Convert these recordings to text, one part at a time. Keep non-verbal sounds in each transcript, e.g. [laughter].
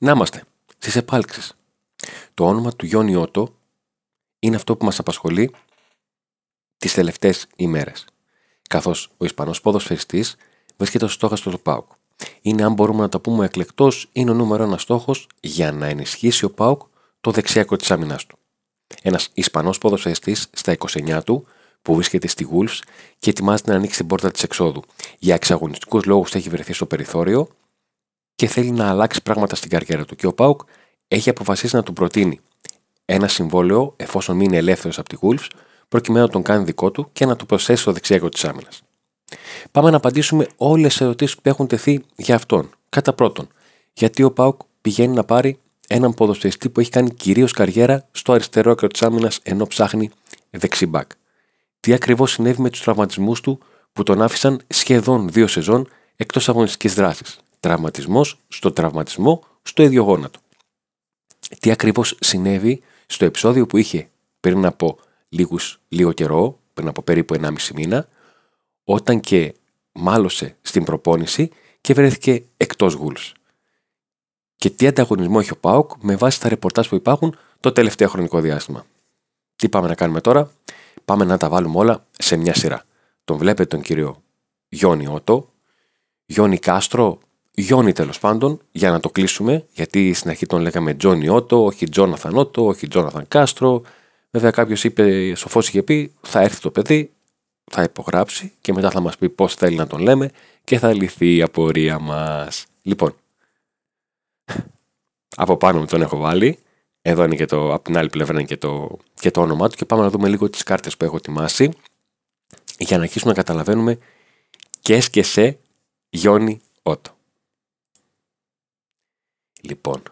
Να είμαστε στις επάλξεις. Το όνομα του Γιόνι Ότο είναι αυτό που μας απασχολεί τις τελευταίες ημέρες. Καθώς ο Ισπανός ποδοσφαιριστής βρίσκεται στο στόχαστρο του ΠΑΟΚ. Είναι, αν μπορούμε να το πούμε εκλεκτός είναι ο νούμερο ένας στόχος για να ενισχύσει ο ΠΑΟΚ το δεξιάκο της άμυνας του. Ένας Ισπανός ποδοσφαιριστής στα 29 του που βρίσκεται στη γουλφ και ετοιμάζεται να ανοίξει την πόρτα της εξόδου. Για εξαγωνιστικούς λόγους έχει βρεθεί στο περιθώριο και θέλει να αλλάξει πράγματα στην καριέρα του. Και ο Πάουκ έχει αποφασίσει να του προτείνει ένα συμβόλαιο, εφόσον μείνει ελεύθερος από τη Wolves, προκειμένου να τον κάνει δικό του και να του προσθέσει στο δεξιάκο της άμυνας. Πάμε να απαντήσουμε όλες τις ερωτήσεις που έχουν τεθεί για αυτόν. Κατά πρώτον, γιατί ο Πάουκ πηγαίνει να πάρει έναν ποδοσφαιριστή που έχει κάνει κυρίως καριέρα στο αριστερό άκρο της άμυνας ενώ ψάχνει δεξιμπάκ. Τι ακριβώς συνέβη με τους τραυματισμούς του που τον άφησαν σχεδόν δύο σεζόν εκτός αγωνιστικής δράσης. Τραυματισμός στο τραυματισμό στο ίδιο γόνατο. Τι ακριβώς συνέβη στο επεισόδιο που είχε πριν από λίγους, λίγο καιρό, πριν από περίπου 1,5 μήνα, όταν και μάλωσε στην προπόνηση και βρέθηκε εκτός γούλς. Και τι ανταγωνισμό έχει ο ΠΑΟΚ με βάση τα ρεπορτάζ που υπάρχουν το τελευταίο χρονικό διάστημα. Τι πάμε να κάνουμε τώρα, πάμε να τα βάλουμε όλα σε μια σειρά. Τον βλέπετε τον κύριο Γιόνι Ότο, Γιόνι Κάστρο, Γιόνι τέλος πάντων, για να το κλείσουμε, γιατί στην αρχή τον λέγαμε Τζόνι Ότο, όχι Τζόναθαν Ότο, όχι Τζόναθαν Κάστρο. Βέβαια, κάποιος είπε, σοφός είχε πει, θα έρθει το παιδί, θα υπογράψει και μετά θα μας πει πώς θέλει να τον λέμε και θα λυθεί η απορία μας. Λοιπόν, από πάνω μου τον έχω βάλει. Εδώ είναι και το, από την άλλη πλευρά είναι και το, και το όνομά του και πάμε να δούμε λίγο τις κάρτες που έχω ετοιμάσει για να αρχίσουμε να καταλαβαίνουμε και και σε Γιόνι Ότο. Λοιπόν,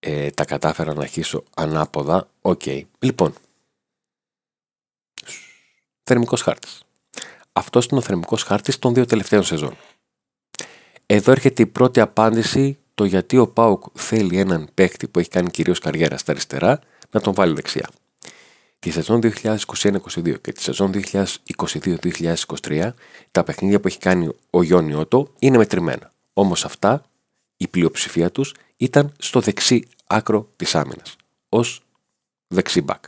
ε, τα κατάφερα να αρχίσω ανάποδα. Οκ. Λοιπόν, θερμικός χάρτης. Αυτός είναι ο θερμικός χάρτης των δύο τελευταίων σεζόν. Εδώ έρχεται η πρώτη απάντηση το γιατί ο Πάουκ θέλει έναν παίκτη που έχει κάνει κυρίως καριέρα στα αριστερά να τον βάλει δεξιά. Τη σεζόν 2021-2022 και τη σεζόν 2022-2023 τα παιχνίδια που έχει κάνει ο Γιόνι Ότο είναι μετρημένα. Όμως αυτά η πλειοψηφία τους ήταν στο δεξί άκρο της άμυνας, ως δεξί μπακ.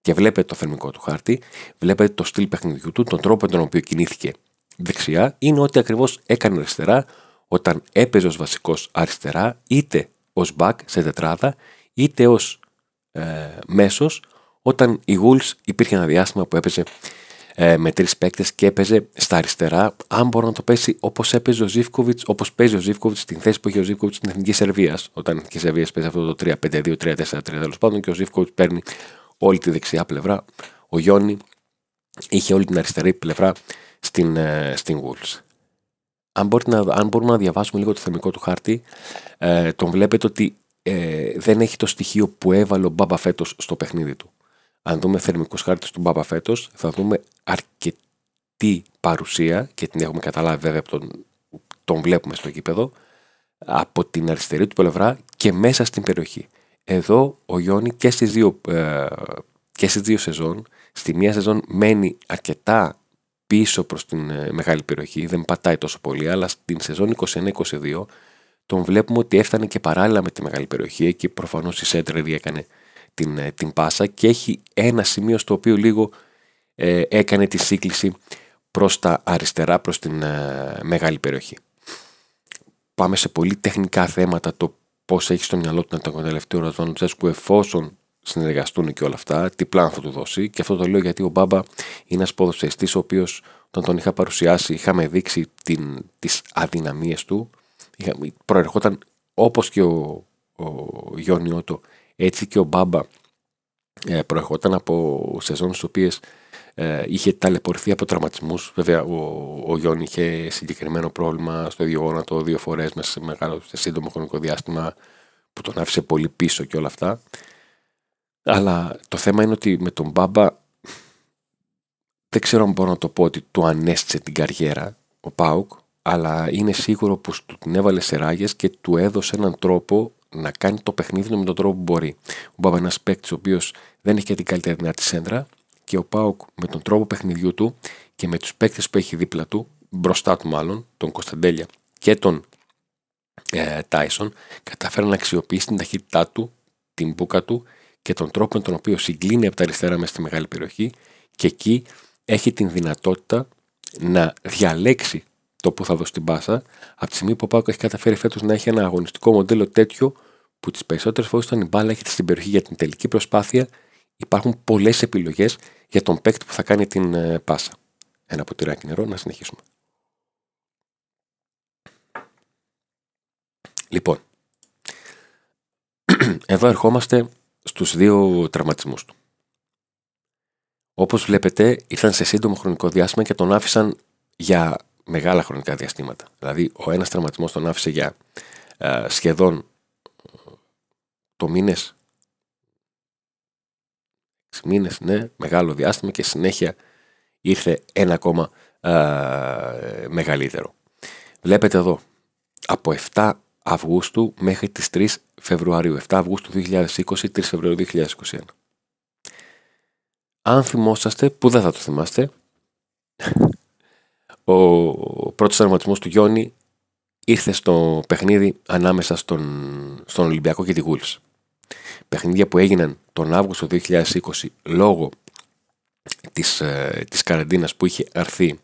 Και βλέπετε το θερμικό του χάρτη, βλέπετε το στυλ παιχνιδιού του, τον τρόπο τον οποίο κινήθηκε δεξιά, είναι ότι ακριβώς έκανε αριστερά όταν έπαιζε ως βασικός αριστερά, είτε ως μπακ σε τετράδα, είτε ως ε, μέσος, όταν η Γουλς υπήρχε ένα διάστημα που έπαιζε ε, με τρεις παίκτες και έπαιζε στα αριστερά. Αν μπορεί να το πέσει όπως έπαιζε ο Ζήφκοβιτ, όπως παίζει ο Ζήφκοβιτ στην θέση που έχει ο Ζήφκοβιτ στην Εθνική Σερβίας. Όταν η Εθνική Σερβίας παίζει αυτό το 3-5-2-3-4-3 τέλος πάντων και ο Ζήφκοβιτ παίρνει όλη τη δεξιά πλευρά. Ο Γιόνι είχε όλη την αριστερή πλευρά στην, ε, στην Αν, να, αν μπορούμε να διαβάσουμε λίγο το θεμικό του χάρτη, ε, τον βλέπετε ότι ε, δεν έχει το στοιχείο που έβαλε ο Μπάμπα φέτος στο παιχνίδι του αν δούμε θερμικούς χάρτη του Μπάμπα φέτος, θα δούμε αρκετή παρουσία και την έχουμε καταλάβει βέβαια από τον, τον βλέπουμε στο κήπεδο από την αριστερή του πλευρά και μέσα στην περιοχή. Εδώ ο Γιώνη και στις δύο, ε, δύο σεζόν, στη μία σεζόν μένει αρκετά πίσω προς την ε, μεγάλη περιοχή, δεν πατάει τόσο πολύ, αλλά στην σεζόν 21-22 τον βλέπουμε ότι έφτανε και παράλληλα με τη μεγάλη περιοχή και προφανώς η σέντρα έκανε την, ε, την πάσα και έχει ένα σημείο στο οποίο λίγο ε, έκανε τη σύγκληση προς τα αριστερά, προς την ε, μεγάλη περιοχή. Πάμε σε πολύ τεχνικά θέματα το πώς έχει στο μυαλό του να τον εκμεταλλευτεί ο εφόσον συνεργαστούν και όλα αυτά, τι πλάνο θα του δώσει. Και αυτό το λέω γιατί ο Μπάμπα είναι ένας ποδοσφαιριστής ο οποίος όταν τον είχα παρουσιάσει, είχαμε δείξει τις αδυναμίες του. Προερχόταν όπως και ο, ο Γιώργη έτσι και ο Μπάμπα ε, προερχόταν από σεζόν στις οποίες ε, είχε ταλαιπωρηθεί από τραυματισμούς. Βέβαια, ο, ο Γιόν είχε συγκεκριμένο πρόβλημα στο ίδιο γόνατο δύο φορές μέσα σε μεγάλο σε σύντομο χρονικό διάστημα που τον άφησε πολύ πίσω και όλα αυτά. Αλλά το θέμα είναι ότι με τον Μπάμπα δεν ξέρω αν μπορώ να το πω ότι του ανέστησε την καριέρα ο Πάουκ αλλά είναι σίγουρο πως του την έβαλε σε ράγες και του έδωσε έναν τρόπο να κάνει το παιχνίδι με τον τρόπο που μπορεί. Ο Μπάμπα είναι ένας παίκτης ο οποίος δεν έχει και την καλύτερη δυνατή σέντρα και ο Πάουκ με τον τρόπο παιχνιδιού του και με τους παίκτες που έχει δίπλα του, μπροστά του μάλλον, τον Κωνσταντέλια και τον ε, Τάισον, ε, να αξιοποιήσει την ταχύτητά του, την μπουκα του και τον τρόπο με τον οποίο συγκλίνει από τα αριστερά μέσα στη μεγάλη περιοχή και εκεί έχει την δυνατότητα να διαλέξει το που θα δώσει την πάσα, από τη στιγμή που ο Πάκος έχει καταφέρει φέτος να έχει ένα αγωνιστικό μοντέλο τέτοιο που τις περισσότερες φορές όταν η μπάλα έχει στην περιοχή για την τελική προσπάθεια, υπάρχουν πολλές επιλογές για τον παίκτη που θα κάνει την ε, πάσα. Ένα ποτηράκι νερό, να συνεχίσουμε. Λοιπόν, [clears throat] εδώ ερχόμαστε στους δύο τραυματισμούς του. Όπως βλέπετε, ήρθαν σε σύντομο χρονικό διάστημα και τον άφησαν για μεγάλα χρονικά διαστήματα. Δηλαδή, ο ένας τραυματισμός τον άφησε για ε, σχεδόν το μήνες. Μήνες, ναι, μεγάλο διάστημα και συνέχεια ήρθε ένα ακόμα ε, μεγαλύτερο. Βλέπετε εδώ, από 7 Αυγούστου μέχρι τις 3 Φεβρουαρίου, 7 Αυγούστου 2020, 3 Φεβρουαρίου 2021. Αν θυμόσαστε, που δεν θα το θυμάστε, ο πρώτος τραυματισμός του Γιόνι ήρθε στο παιχνίδι ανάμεσα στον, στον Ολυμπιακό και τη Γούλς. Παιχνίδια που έγιναν τον Αύγουστο 2020 λόγω της, ε, της καραντίνας που είχε αρθεί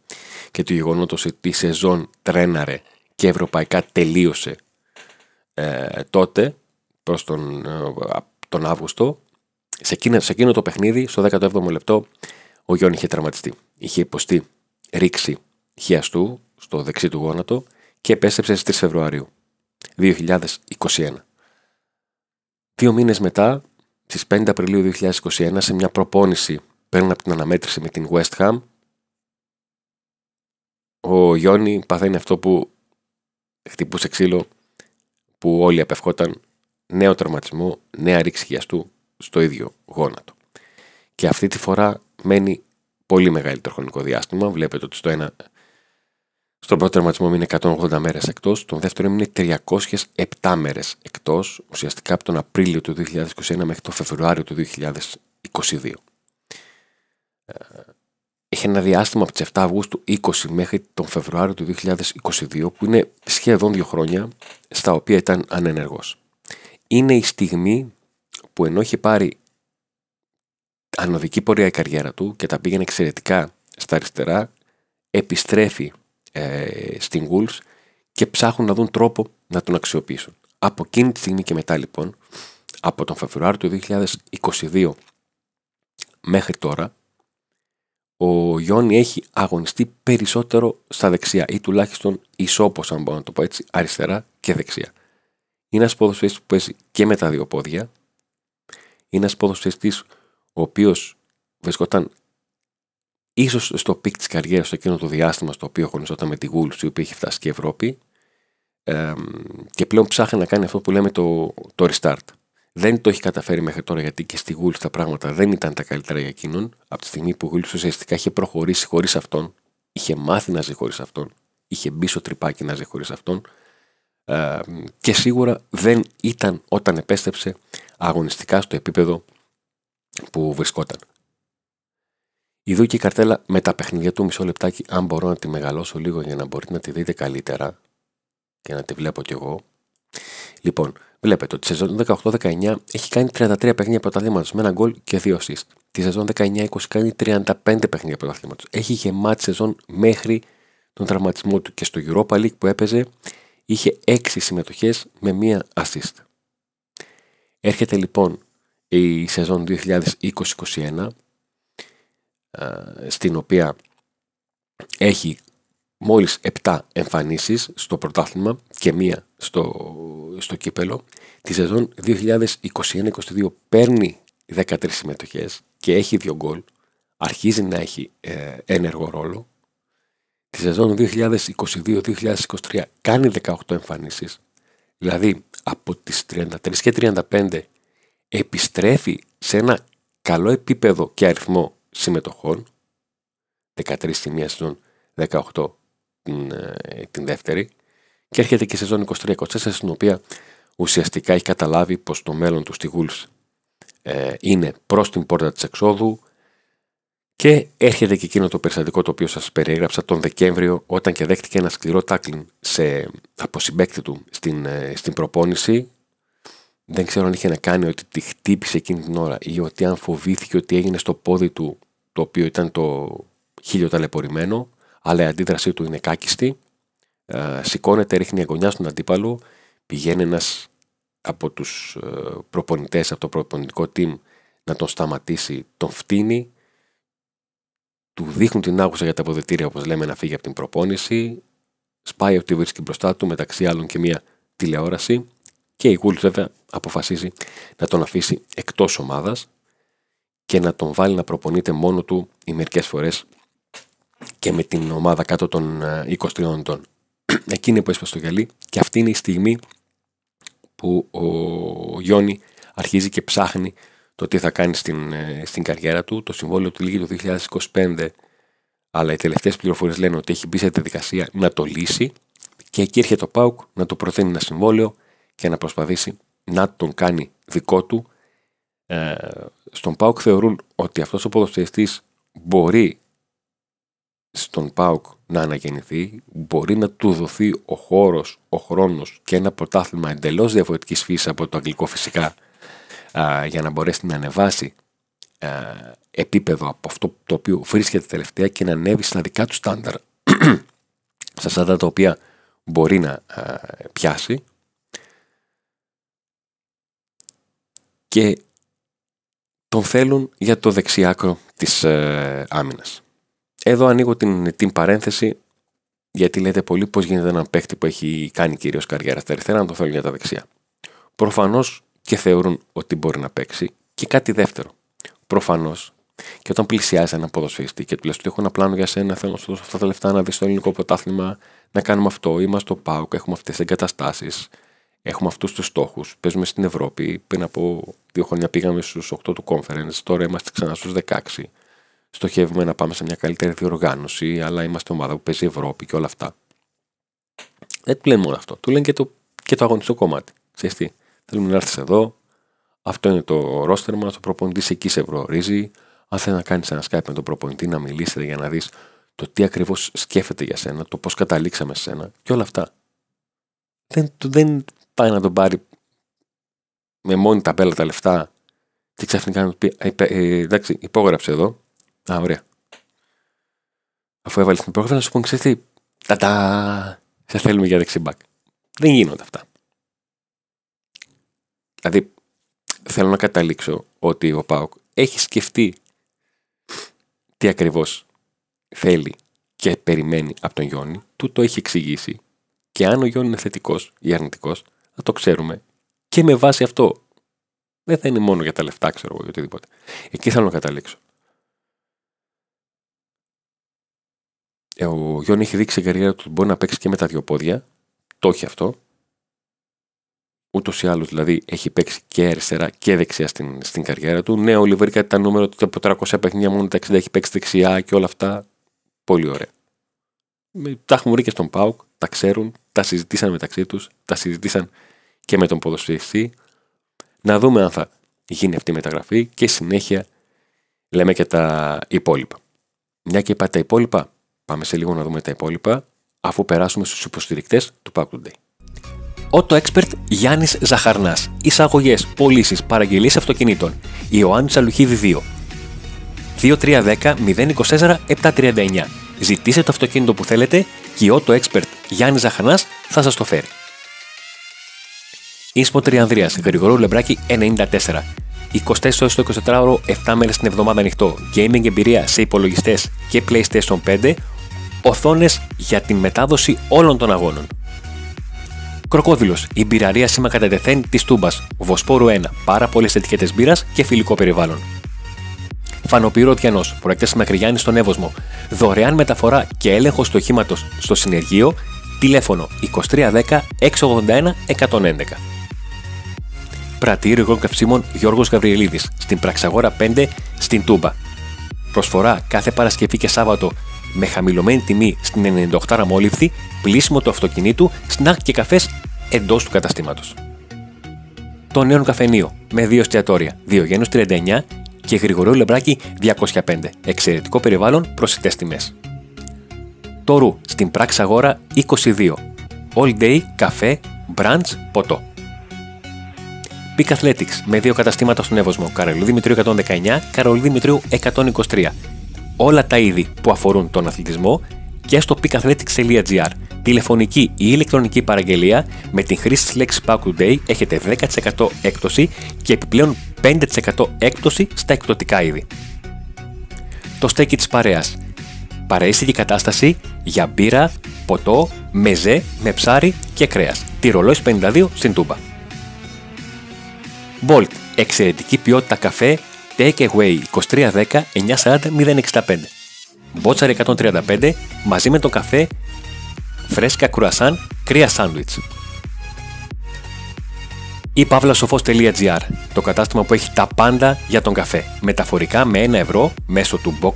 και του γεγονότος ότι η σεζόν τρέναρε και ευρωπαϊκά τελείωσε ε, τότε προς τον, ε, τον Αύγουστο σε εκείνο, το παιχνίδι στο 17ο λεπτό ο Γιώργη είχε τραυματιστεί είχε υποστεί ρήξη χιαστού στο δεξί του γόνατο και επέστρεψε στις 3 Φεβρουαρίου 2021. Δύο μήνες μετά, στις 5 Απριλίου 2021, σε μια προπόνηση πέραν από την αναμέτρηση με την West Ham, ο Γιόνι παθαίνει αυτό που χτυπούσε ξύλο που όλοι απευχόταν νέο τραυματισμό, νέα ρήξη χιαστού στο ίδιο γόνατο. Και αυτή τη φορά μένει πολύ μεγαλύτερο χρονικό διάστημα. Βλέπετε ότι στο ένα στον πρώτο τερματισμό είναι 180 μέρες εκτός, τον δεύτερο είναι 307 μέρες εκτός, ουσιαστικά από τον Απρίλιο του 2021 μέχρι τον Φεβρουάριο του 2022. Ε, είχε ένα διάστημα από τις 7 Αυγούστου 20 μέχρι τον Φεβρουάριο του 2022, που είναι σχεδόν δύο χρόνια, στα οποία ήταν ανενεργός. Είναι η στιγμή που ενώ είχε πάρει ανωδική πορεία η καριέρα του και τα πήγαινε εξαιρετικά στα αριστερά, επιστρέφει ε, στην Wolves και ψάχνουν να δουν τρόπο να τον αξιοποιήσουν. Από εκείνη τη στιγμή και μετά λοιπόν, από τον Φεβρουάριο του 2022 μέχρι τώρα, ο Γιόνι έχει αγωνιστεί περισσότερο στα δεξιά ή τουλάχιστον ισόπως αν μπορώ να το πω έτσι, αριστερά και δεξιά. Είναι ένας ποδοσφαιριστής που παίζει και με τα δύο πόδια. Είναι ένας ποδοσφαιριστής ο οποίος βρισκόταν ίσως στο πικ της καριέρας, στο εκείνο το διάστημα στο οποίο αγωνιζόταν με τη Wolves, η οποία είχε φτάσει και η Ευρώπη, ε, και πλέον ψάχνει να κάνει αυτό που λέμε το, το restart. Δεν το έχει καταφέρει μέχρι τώρα γιατί και στη Wolves τα πράγματα δεν ήταν τα καλύτερα για εκείνον. Από τη στιγμή που η Wolves ουσιαστικά είχε προχωρήσει χωρίς αυτόν, είχε μάθει να ζει χωρίς αυτόν, είχε μπει στο τρυπάκι να ζει χωρίς αυτόν. και σίγουρα δεν ήταν όταν επέστρεψε αγωνιστικά στο επίπεδο που βρισκόταν. Εδώ και η καρτέλα με τα παιχνίδια του μισό λεπτάκι, αν μπορώ να τη μεγαλώσω λίγο για να μπορείτε να τη δείτε καλύτερα και να τη βλέπω κι εγώ. Λοιπόν, βλέπετε ότι τη σεζόν 18-19 έχει κάνει 33 παιχνίδια πρωταθλήματος με ένα γκολ και δύο assist. Τη σεζόν 19-20 κάνει 35 παιχνίδια πρωταθλήματος. Έχει γεμάτη σεζόν μέχρι τον τραυματισμό του και στο Europa League που έπαιζε είχε 6 συμμετοχές με μία assist. Έρχεται λοιπόν η σεζόν 2020-21. Ε, στην οποία έχει μόλις 7 εμφανίσεις στο πρωτάθλημα και μία στο, στο κύπελο τη σεζόν 2021-2022 παίρνει 13 συμμετοχές και έχει δύο γκολ αρχίζει να έχει ε, ένεργο ρόλο τη σεζόν 2022-2023 κάνει 18 εμφανίσεις δηλαδή από τις 33 και 35 επιστρέφει σε ένα καλό επίπεδο και αριθμό συμμετοχών, 13 στη μία σεζόν, 18 την, ε, την δεύτερη και έρχεται και η σεζόν 23-24 στην οποία ουσιαστικά έχει καταλάβει πως το μέλλον του στη Γουλς ε, είναι προς την πόρτα της εξόδου και έρχεται και εκείνο το περιστατικό το οποίο σας περιέγραψα τον Δεκέμβριο όταν και δέχτηκε ένα σκληρό τάκλιν σε, από συμπέκτη του στην, ε, στην προπόνηση δεν ξέρω αν είχε να κάνει ότι τη χτύπησε εκείνη την ώρα ή ότι αν φοβήθηκε ότι έγινε στο πόδι του το οποίο ήταν το χίλιο ταλαιπωρημένο, αλλά η αντίδρασή του είναι κάκιστη. Ε, σηκώνεται, ρίχνει αγωνιά στον αντίπαλο, πηγαίνει ένας από τους ε, προπονητές, από το προπονητικό team να τον σταματήσει, τον φτύνει, του δείχνουν την άγουσα για τα αποδετήρια, όπως λέμε, να φύγει από την προπόνηση. Σπάει ό,τι βρίσκει μπροστά του, μεταξύ άλλων και μια τηλεόραση. Και η Γουλτ, βέβαια αποφασίζει να τον αφήσει εκτός ομάδας και να τον βάλει να προπονείται μόνο του οι μερικές φορές και με την ομάδα κάτω των 23 ε, ετών. [clears throat] Εκείνη που έσπασε το γυαλί και αυτή είναι η στιγμή που ο Γιόνι αρχίζει και ψάχνει το τι θα κάνει στην, ε, στην καριέρα του. Το συμβόλαιο του λύγει το 2025, αλλά οι τελευταίες πληροφορίες λένε ότι έχει μπει σε διαδικασία να το λύσει και εκεί έρχεται το Πάουκ να το προτείνει ένα συμβόλαιο και να προσπαθήσει να τον κάνει δικό του. Ε, στον ΠΑΟΚ θεωρούν ότι αυτός ο ποδοσφαιριστής μπορεί στον ΠΑΟΚ να αναγεννηθεί, μπορεί να του δοθεί ο χώρος, ο χρόνος και ένα πρωτάθλημα εντελώς διαφορετικής φύσης από το αγγλικό φυσικά για να μπορέσει να ανεβάσει επίπεδο από αυτό το οποίο βρίσκεται τελευταία και να ανέβει στα δικά του στάνταρ [clears throat] στα στάνταρ τα οποία μπορεί να πιάσει και τον θέλουν για το δεξιάκρο της ε, άμυνας. Εδώ ανοίγω την, την παρένθεση γιατί λέτε πολύ πώς γίνεται έναν παίκτη που έχει κάνει κυρίως καριέρα στα αριστερά να τον θέλουν για τα δεξιά. Προφανώς και θεωρούν ότι μπορεί να παίξει και κάτι δεύτερο. Προφανώς και όταν πλησιάζει ένα ποδοσφαιριστή και του λες: Έχω ένα πλάνο για σένα, θέλω να σου δώσω αυτά τα λεφτά να δεις το ελληνικό πρωτάθλημα, να κάνουμε αυτό. Είμαστε στο ΠΑΟΚ, έχουμε αυτές τις εγκαταστάσεις έχουμε αυτούς τους στόχους. Παίζουμε στην Ευρώπη. Πριν από δύο χρόνια πήγαμε στους 8 του conference, τώρα είμαστε ξανά στους 16. Στοχεύουμε να πάμε σε μια καλύτερη διοργάνωση, αλλά είμαστε ομάδα που παίζει Ευρώπη και όλα αυτά. Δεν του λένε μόνο αυτό. Του λένε και το, και το αγωνιστικό κομμάτι. Ξέρεις τι, θέλουμε να έρθεις εδώ. Αυτό είναι το ρόστερ μας. Ο προπονητής εκεί σε ευρωορίζει, Αν θέλεις να κάνεις ένα Skype με τον προπονητή, να μιλήσετε για να δεις το τι ακριβώς σκέφτεται για σένα, το πώς καταλήξαμε σε σένα και όλα αυτά. Δεν, δεν πάει να τον πάρει με μόνη τα τα λεφτά και ξαφνικά να του πει «Ε, ε, εντάξει υπόγραψε εδώ α ωραία αφού έβαλες την υπόγραψη να σου πούν ξέρεις τι τα σε θέλουμε για δεξιμπακ δεν γίνονται αυτά δηλαδή θέλω να καταλήξω ότι ο Πάοκ έχει σκεφτεί τι ακριβώς θέλει και περιμένει από τον Γιόνι, του το έχει εξηγήσει και αν ο Γιόνι είναι θετικός ή αρνητικός, να το ξέρουμε. Και με βάση αυτό. Δεν θα είναι μόνο για τα λεφτά, ξέρω εγώ, ή οτιδήποτε. Εκεί θέλω να καταλήξω. Ε, ο Γιώργος έχει δείξει η καριέρα του ότι μπορεί να παίξει και με τα δύο πόδια. Το έχει αυτό. Ούτως ή άλλως δηλαδή έχει παίξει και αριστερά και δεξιά στην, στην καριέρα του. Ναι, ο Λιβερικά ήταν νούμερο ότι από 300 παιχνίδια μόνο τα 60 έχει παίξει δεξιά και όλα αυτά. Πολύ ωραία. Τα έχουν βρει και στον Πάουκ, τα ξέρουν, τα συζητήσαν μεταξύ τους, τα συζητήσαν και με τον ποδοσφαιριστή, να δούμε αν θα γίνει αυτή η μεταγραφή και συνέχεια λέμε και τα υπόλοιπα. Μια και είπα τα υπόλοιπα, πάμε σε λίγο να δούμε τα υπόλοιπα, αφού περάσουμε στους υποστηρικτές του Pack Today. Auto Expert Γιάννης Ζαχαρνάς. Εισαγωγές, πωλήσεις, παραγγελίες αυτοκινήτων. Ιωάννης Τσαλουχίδη 2. 2310-024-739. Ζητήστε το αυτοκίνητο που θέλετε και ο Auto Expert Γιάννης Ζαχαρνάς θα σας το φέρει. Ινσπο Τριανδρία, Γρηγορού Λεμπράκη 94. 24 ώρες 24ωρο, 7 μέρες την εβδομάδα ανοιχτό. Gaming εμπειρία σε υπολογιστές και PlayStation 5. οθόνες για τη μετάδοση όλων των αγώνων. Κροκόδηλος, η μπειραρία σήμα κατά τεθέν της Τούμπας, Βοσπόρου 1, πάρα πολλές ετικέτες μπύρας και φιλικό περιβάλλον. Φανοπυρό Διανός, προεκτές Μακριγιάννη στον Εύωσμο, δωρεάν μεταφορά και έλεγχο του οχήματο στο συνεργείο, τηλέφωνο 2310 681 111 πρατήριο υγρών καυσίμων Γιώργος Γαβριελίδης στην Πραξαγόρα 5 στην Τούμπα. Προσφορά κάθε Παρασκευή και Σάββατο με χαμηλωμένη τιμή στην 98 Ραμόληφθη, πλήσιμο του αυτοκινήτου, σνακ και καφές εντός του καταστήματος. Το νέο καφενείο με δύο εστιατόρια, γένους 39 και Γρηγορείο Λεμπράκι 205, εξαιρετικό περιβάλλον, προσιτές τιμές. Το ρου στην πράξη αγορά 22, all day, καφέ, brunch, ποτό. Big Athletics με δύο καταστήματα στον Εύωσμο, Καρολίδη Δημητρίου 119, Καρολίδη Δημητρίου 123. Όλα τα είδη που αφορούν τον αθλητισμό και στο peakathletics.gr. Τηλεφωνική ή ηλεκτρονική παραγγελία με την χρήση της λέξης Pack Today έχετε 10% έκπτωση και επιπλέον 5% έκπτωση στα εκπτωτικά είδη. Το στέκι της παρέας. Παρέιστικη κατάσταση για μπύρα, ποτό, μεζέ με ψάρι και κρέας. Τη 52 στην Τούμπα. Bolt, εξαιρετική ποιότητα καφέ, take away 2310 940 065. Μπότσαρ 135 μαζί με τον καφέ, φρέσκα κρουασάν, κρύα σάντουιτς. Ή παύλασοφός.gr, το κατάστημα που έχει τα πάντα για τον καφέ. Μεταφορικά με 1 ευρώ μέσω του Box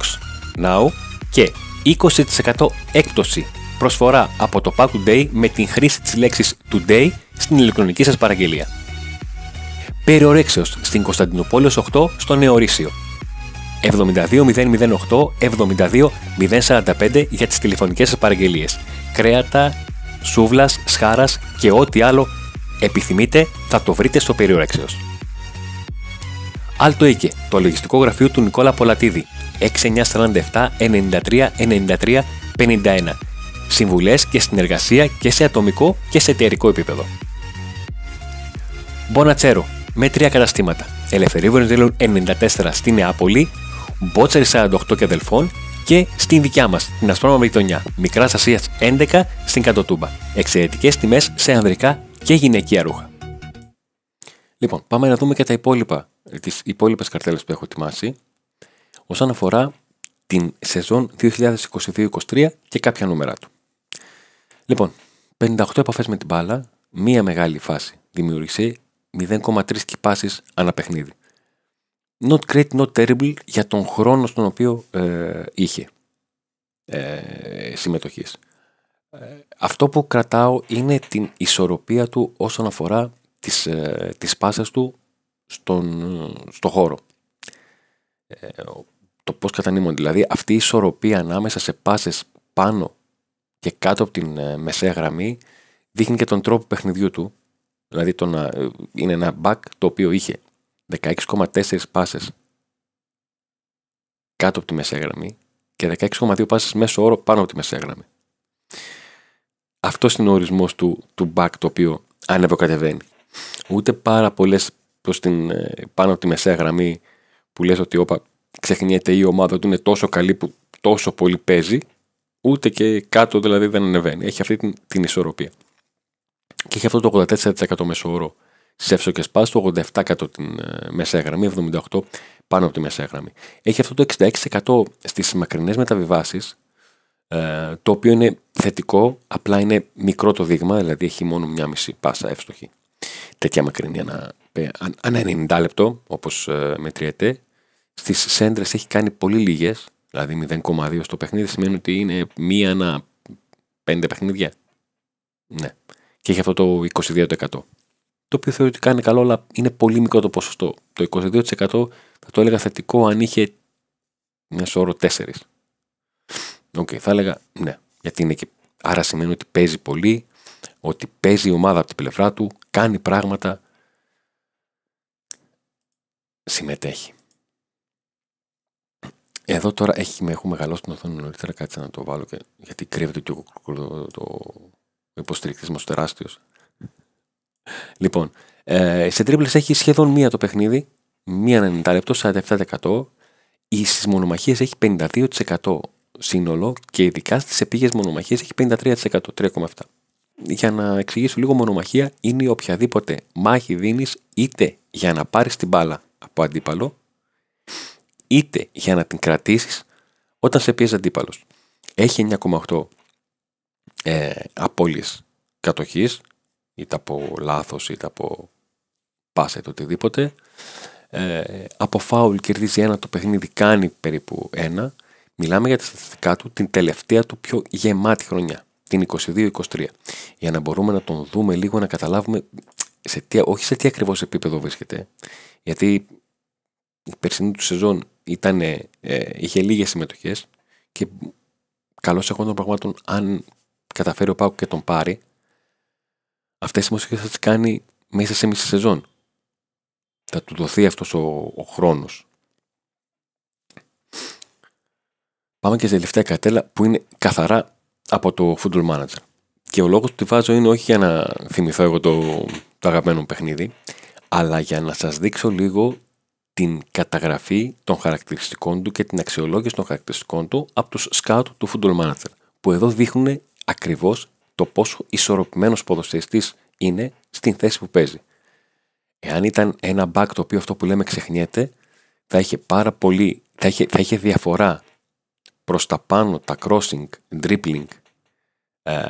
Now και 20% έκπτωση προσφορά από το Pack Today με την χρήση της λέξης Today στην ηλεκτρονική σας παραγγελία. Περιορέξεως στην Κωνσταντινούπολης 8 στο Νεορίσιο. 72008-72045 για τις τηλεφωνικές σας παραγγελίες. Κρέατα, σούβλας, σχάρας και ό,τι άλλο επιθυμείτε θα το βρείτε στο Περιορέξεως. Άλτο Οίκε, το λογιστικό γραφείο του Νικόλα Πολατίδη, 6947 93 93 51. Συμβουλές και συνεργασία και σε ατομικό και σε εταιρικό επίπεδο. Μπονατσέρο, με τρία καταστήματα. Ελευθερίου Βενιζέλου 94 στην Νεάπολη, Μπότσερη 48 και αδελφών και στην δικιά μας, την με Γειτονιά, Μικράς Ασίας 11 στην Κατοτούμπα. Εξαιρετικές τιμές σε ανδρικά και γυναικεία ρούχα. Λοιπόν, πάμε να δούμε και τα υπόλοιπα, τις υπόλοιπες καρτέλες που έχω ετοιμάσει όσον αφορά την σεζόν 2022-23 και κάποια νούμερα του. Λοιπόν, 58 επαφές με την μπάλα, μία μεγάλη φάση δημιούργησε 0,3 κυπάσεις ανά παιχνίδι. Not great, not terrible για τον χρόνο στον οποίο ε, είχε ε, ε, αυτό που κρατάω είναι την ισορροπία του όσον αφορά τις, ε, τις πάσες του στον, στο χώρο. Ε, το πώς κατανείμονται. Δηλαδή αυτή η ισορροπία ανάμεσα σε πάσες πάνω και κάτω από την μεσαία γραμμή δείχνει και τον τρόπο παιχνιδιού του Δηλαδή το να, ε, είναι ένα back το οποίο είχε 16,4 πάσες κάτω από τη μεσαία γραμμή και 16,2 πάσες μέσω όρο πάνω από τη μεσαία γραμμή. Αυτός είναι ο ορισμός του, του back το οποίο ανεβοκατεβαίνει. Ούτε πάρα πολλές προς την, ε, πάνω από τη μεσαία γραμμή που λες ότι όπα, ξεχνιέται η ομάδα του είναι τόσο καλή που τόσο πολύ παίζει, ούτε και κάτω δηλαδή δεν ανεβαίνει. Έχει αυτή την, την ισορροπία και έχει αυτό το 84% όρο στις εύσοκε πάσει, το 87% κάτω την ε, μεσαία γραμμή, 78% πάνω από τη μεσαία γραμμή. Έχει αυτό το 66% στις μακρινές μεταβιβάσεις, ε, το οποίο είναι θετικό, απλά είναι μικρό το δείγμα, δηλαδή έχει μόνο μια μισή πάσα εύστοχη. Τέτοια μακρινή ε, ανά, ανά 90 λεπτό, όπως μετριέται. Στις σέντρες έχει κάνει πολύ λίγες, δηλαδή 0,2 στο παιχνίδι, σημαίνει ότι είναι μία ανά πέντε παιχνίδια. Ναι και έχει αυτό το 22%. Το οποίο θεωρητικά είναι καλό, αλλά είναι πολύ μικρό το ποσοστό. Το 22% θα το έλεγα θετικό αν είχε μια σώρο 4. Οκ, θα έλεγα ναι, γιατί είναι και. Άρα σημαίνει ότι παίζει πολύ, ότι παίζει η ομάδα από την πλευρά του, κάνει πράγματα, συμμετέχει. Εδώ τώρα έχει, έχω μεγαλώσει την οθόνη νωρίτερα, κάτσε να το βάλω και, γιατί κρύβεται και το, μα τεράστιος. λοιπόν, ε, σε τρίπλες έχει σχεδόν μία το παιχνίδι. Μία 90 λεπτό, 47%. Η στις μονομαχίες έχει 52% σύνολο και ειδικά στις επίγειες μονομαχίες έχει 53%. 3,7. Για να εξηγήσω λίγο, μονομαχία είναι οποιαδήποτε μάχη δίνεις είτε για να πάρεις την μπάλα από αντίπαλο, είτε για να την κρατήσεις όταν σε πιέζει αντίπαλος. Έχει 9,8 ε, απόλυες κατοχής είτε από λάθος είτε από πάσα είτε οτιδήποτε ε, από φάουλ κερδίζει ένα το παιχνίδι κάνει περίπου ένα μιλάμε για τα στατιστικά του την τελευταία του πιο γεμάτη χρονιά την 22-23 για να μπορούμε να τον δούμε λίγο να καταλάβουμε σε τι, όχι σε τι ακριβώς επίπεδο βρίσκεται γιατί η περσινή του σεζόν ήταν, ε, είχε λίγες συμμετοχές και καλώς εγώ των πραγμάτων αν καταφέρει ο Πάουκ και τον πάρει, αυτές οι μουσικές θα τις κάνει μέσα σε μισή σεζόν. Θα του δοθεί αυτός ο, ο χρόνος. Πάμε και στη τελευταία κατέλα που είναι καθαρά από το Football Manager. Και ο λόγος που τη βάζω είναι όχι για να θυμηθώ εγώ το, το αγαπημένο μου παιχνίδι, αλλά για να σας δείξω λίγο την καταγραφή των χαρακτηριστικών του και την αξιολόγηση των χαρακτηριστικών του από τους scout του Football Manager, που εδώ δείχνουν ακριβώς το πόσο ισορροπημένος ποδοσφαιριστής είναι στην θέση που παίζει. Εάν ήταν ένα μπακ το οποίο αυτό που λέμε ξεχνιέται, θα είχε πάρα πολύ, θα είχε, θα είχε διαφορά προς τα πάνω τα crossing, dribbling, ε,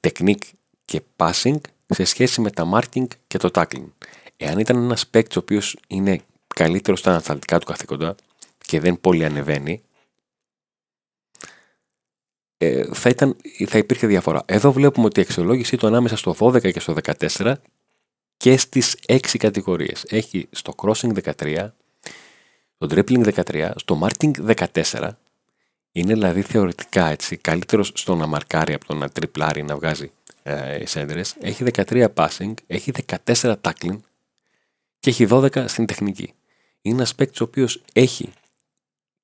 technique και passing σε σχέση με τα marking και το tackling. Εάν ήταν ένας παίκτης ο οποίος είναι καλύτερος στα αναθαλτικά του καθήκοντα και δεν πολύ ανεβαίνει, ε, θα, θα υπήρχε διαφορά. Εδώ βλέπουμε ότι η αξιολόγησή του ανάμεσα στο 12 και στο 14 και στις 6 κατηγορίες. Έχει στο crossing 13, στο dribbling 13, στο marking 14. Είναι δηλαδή θεωρητικά έτσι, καλύτερος στο να μαρκάρει από το να τριπλάρει, να βγάζει ε, σέντρες. Έχει 13 passing, έχει 14 tackling και έχει 12 στην τεχνική. Είναι ένας παίκτης ο οποίος έχει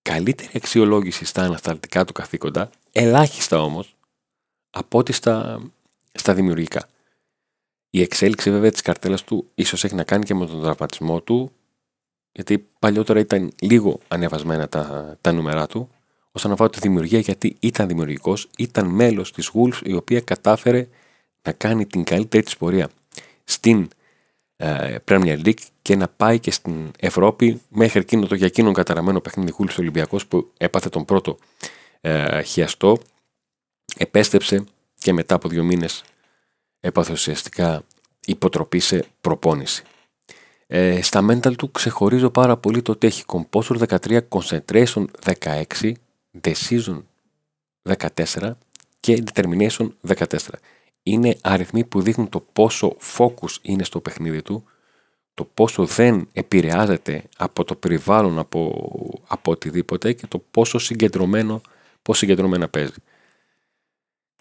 καλύτερη αξιολόγηση στα ανασταλτικά του καθήκοντα ελάχιστα όμως από ό,τι στα, δημιουργικά. Η εξέλιξη βέβαια της καρτέλας του ίσως έχει να κάνει και με τον τραυματισμό του γιατί παλιότερα ήταν λίγο ανεβασμένα τα, τα νούμερά του όσον αφορά τη δημιουργία γιατί ήταν δημιουργικός, ήταν μέλος της Wolves η οποία κατάφερε να κάνει την καλύτερη της πορεία στην ε, Premier League και να πάει και στην Ευρώπη μέχρι εκείνο το για εκείνον καταραμένο παιχνίδι Wolves Ολυμπιακός που έπαθε τον πρώτο ε, χιαστό. Επέστρεψε και μετά από δύο μήνες έπαθε ουσιαστικά υποτροπή σε προπόνηση. Ε, στα mental του ξεχωρίζω πάρα πολύ το ότι έχει Composer 13, Concentration 16, Decision 14 και Determination 14. Είναι αριθμοί που δείχνουν το πόσο focus είναι στο παιχνίδι του, το πόσο δεν επηρεάζεται από το περιβάλλον, από, από οτιδήποτε και το πόσο συγκεντρωμένο πώς συγκεντρωμένα παίζει.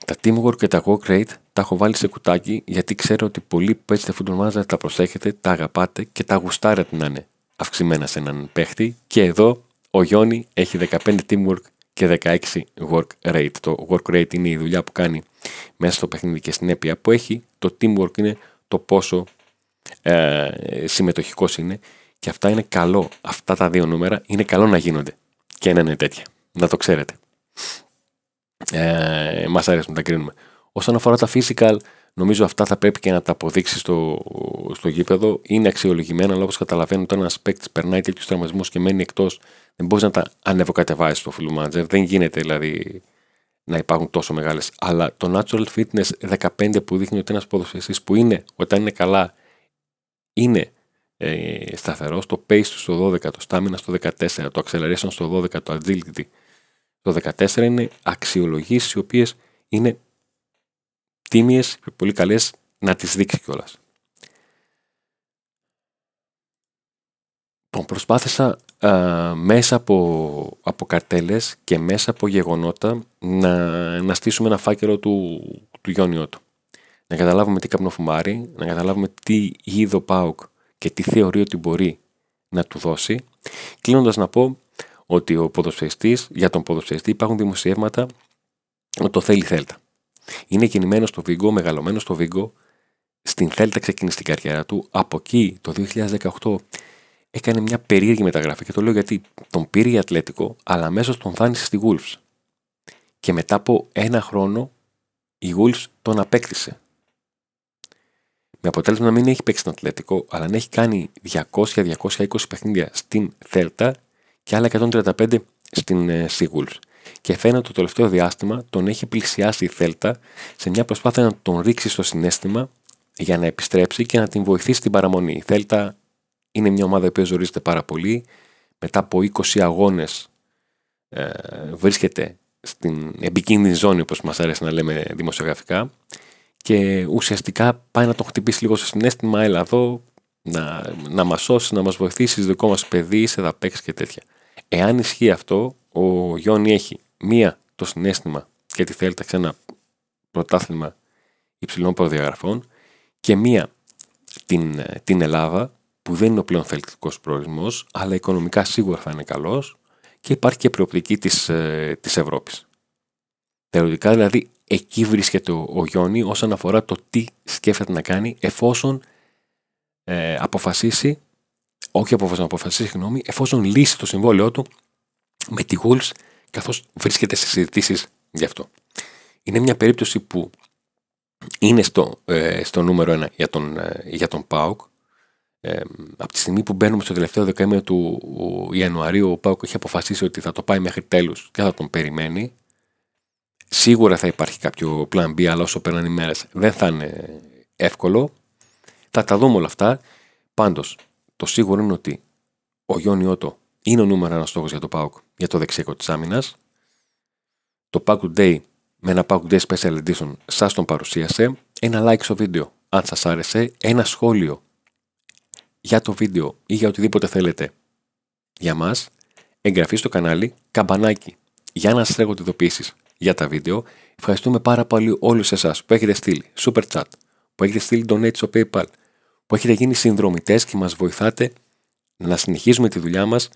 Τα teamwork και τα work rate τα έχω βάλει σε κουτάκι γιατί ξέρω ότι πολλοί που παίζετε football τα προσέχετε, τα αγαπάτε και τα γουστάρετε να είναι αυξημένα σε έναν παίχτη και εδώ ο Γιώνη έχει 15 teamwork και 16 work rate. Το work rate είναι η δουλειά που κάνει μέσα στο παιχνίδι και συνέπεια που έχει. Το teamwork είναι το πόσο ε, συμμετοχικός είναι και αυτά είναι καλό. Αυτά τα δύο νούμερα είναι καλό να γίνονται και να είναι τέτοια. Να το ξέρετε ε, μας αρέσουν να τα κρίνουμε. Όσον αφορά τα physical, νομίζω αυτά θα πρέπει και να τα αποδείξεις στο, στο γήπεδο. Είναι αξιολογημένα, αλλά όπως καταλαβαίνω, όταν ένας παίκτης περνάει τέτοιους τραυματισμούς και μένει εκτός, δεν μπορείς να τα ανεβοκατεβάσεις στο full Δεν γίνεται δηλαδή να υπάρχουν τόσο μεγάλες. Αλλά το natural fitness 15 που δείχνει ότι ένας ποδοσφαιριστής που είναι όταν είναι καλά, είναι ε, σταθερός. Το pace του στο 12, το stamina στο 14, το acceleration στο 12, το agility το 14 είναι αξιολογήσεις οι οποίες είναι τίμιες και πολύ καλές να τις δείξει κιόλας. Λοιπόν, προσπάθησα μέσα από, από καρτέλες και μέσα από γεγονότα να, να στήσουμε ένα φάκελο του, του Γιόνιου του. Να καταλάβουμε τι καπνοφουμάρει, να καταλάβουμε τι είδο ΠΑΟΚ και τι θεωρεί ότι μπορεί να του δώσει. Κλείνοντας να πω ότι ο ποδοσφαιριστής, για τον ποδοσφαιριστή υπάρχουν δημοσιεύματα ότι το θέλει Θέλτα. Είναι κινημένο στο Βίγκο, μεγαλωμένο στο Βίγκο, στην Θέλτα ξεκίνησε την καριέρα του. Από εκεί το 2018 έκανε μια περίεργη μεταγραφή και το λέω γιατί τον πήρε η Ατλέτικο, αλλά αμέσως τον δάνεισε στη γουλφ. Και μετά από ένα χρόνο η Γούλφ τον απέκτησε. Με αποτέλεσμα να μην έχει παίξει στην Ατλέτικο, αλλά να έχει κάνει 200-220 παιχνίδια στην Θέλτα και άλλα 135 στην Σίγουλ. Ε, και φαίνεται το τελευταίο διάστημα τον έχει πλησιάσει η Θέλτα σε μια προσπάθεια να τον ρίξει στο συνέστημα για να επιστρέψει και να την βοηθήσει στην παραμονή. Η Θέλτα είναι μια ομάδα που ζορίζεται πάρα πολύ. Μετά από 20 αγώνες ε, βρίσκεται στην επικίνδυνη ζώνη, όπως μας αρέσει να λέμε δημοσιογραφικά, και ουσιαστικά πάει να τον χτυπήσει λίγο στο συνέστημα. Έλα εδώ, να, να μας σώσεις, να μας βοηθήσεις, δικό μας παιδί, είσαι εδώ, και τέτοια. Εάν ισχύει αυτό, ο Γιόνι έχει μία το συνέστημα γιατί θέλετε ξένα πρωτάθλημα υψηλών προδιαγραφών και μία την, την Ελλάδα που δεν είναι ο πλέον θελκτικός προορισμός αλλά οικονομικά σίγουρα θα είναι καλός και υπάρχει και προοπτική της, ε, της Ευρώπης. Θεωρητικά δηλαδή εκεί βρίσκεται ο, ο Γιόνι όσον αφορά το τι σκέφτεται να κάνει εφόσον ε, αποφασίσει όχι απόφαση να αποφασίσει, συγγνώμη, εφόσον λύσει το συμβόλαιό του με τη Wolves, καθώς βρίσκεται σε συζητήσεις γι' αυτό. Είναι μια περίπτωση που είναι στο, ε, στο νούμερο 1 για τον, ε, για τον ΠΑΟΚ. Ε, από τη στιγμή που μπαίνουμε στο τελευταίο δεκαήμερο του Ιανουαρίου, ο ΠΑΟΚ έχει αποφασίσει ότι θα το πάει μέχρι τέλους και θα τον περιμένει. Σίγουρα θα υπάρχει κάποιο plan B, αλλά όσο περνάνε οι μέρες δεν θα είναι εύκολο. Θα τα δούμε όλα αυτά. Πάντως, το σίγουρο είναι ότι ο Γιόνι Ότο είναι ο νούμερο ένας στόχος για το ΠΑΟΚ για το δεξιέκο της άμυνας. Το Pack Day με ένα ΠΑΟΚ Day Special Edition σας τον παρουσίασε. Ένα like στο βίντεο αν σας άρεσε. Ένα σχόλιο για το βίντεο ή για οτιδήποτε θέλετε για μας. Εγγραφή στο κανάλι, καμπανάκι για να σας έρχονται ειδοποιήσεις για τα βίντεο. Ευχαριστούμε πάρα πολύ όλους εσάς που έχετε στείλει super chat, που έχετε στείλει donate στο PayPal, που έχετε γίνει συνδρομητές και μας βοηθάτε να συνεχίζουμε τη δουλειά μας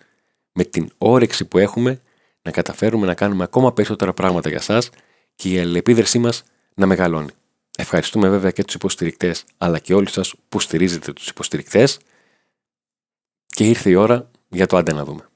με την όρεξη που έχουμε να καταφέρουμε να κάνουμε ακόμα περισσότερα πράγματα για σας και η αλληλεπίδρασή μας να μεγαλώνει. Ευχαριστούμε βέβαια και τους υποστηρικτές αλλά και όλους σας που στηρίζετε τους υποστηρικτές και ήρθε η ώρα για το άντε να δούμε.